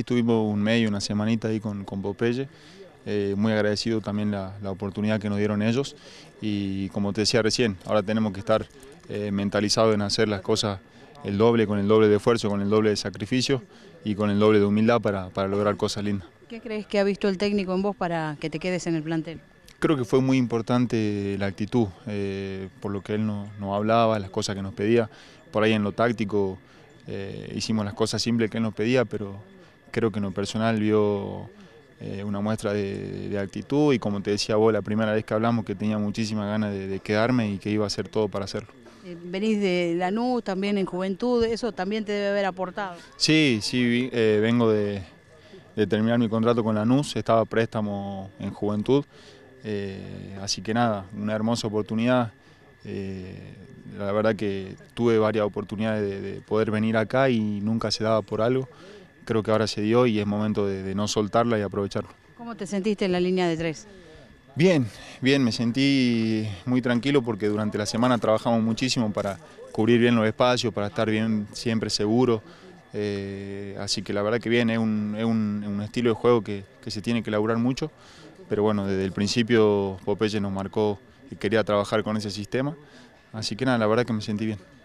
estuvimos un medio, una semanita ahí con, con Popeye, eh, muy agradecido también la, la, oportunidad que nos dieron ellos y como te decía recién, ahora tenemos que estar eh, mentalizados en hacer las cosas el doble, con el doble de esfuerzo, con el doble de sacrificio y con el doble de humildad para, para lograr cosas lindas. ¿Qué crees que ha visto el técnico en vos para que te quedes en el plantel? Creo que fue muy importante la actitud, eh, por lo que él nos hablaba, las cosas que nos pedía. Por ahí en lo táctico eh, hicimos las cosas simples que él nos pedía, pero creo que en lo personal vio eh, una muestra de, actitud y como te decía vos la primera vez que hablamos que tenía muchísimas ganas de, quedarme y que iba a hacer todo para hacerlo. Eh, venís de Lanús, también en juventud, eso también te debe haber aportado. Sí, sí, eh, vengo de, terminar mi contrato con Lanús, estaba préstamo en juventud, así que nada, una hermosa oportunidad. la verdad que tuve varias oportunidades de poder venir acá y nunca se daba por algo creo que ahora se dio y es momento de, no soltarla y aprovecharlo. ¿Cómo te sentiste en la línea de tres? Bien, bien, me sentí muy tranquilo porque durante la semana trabajamos muchísimo para cubrir bien los espacios, para estar bien siempre seguro. Eh, así que la verdad que bien, es un, estilo de juego que, que, se tiene que laburar mucho. Pero bueno, desde el principio Popeye nos marcó y quería trabajar con ese sistema. Así que nada, la verdad que me sentí bien.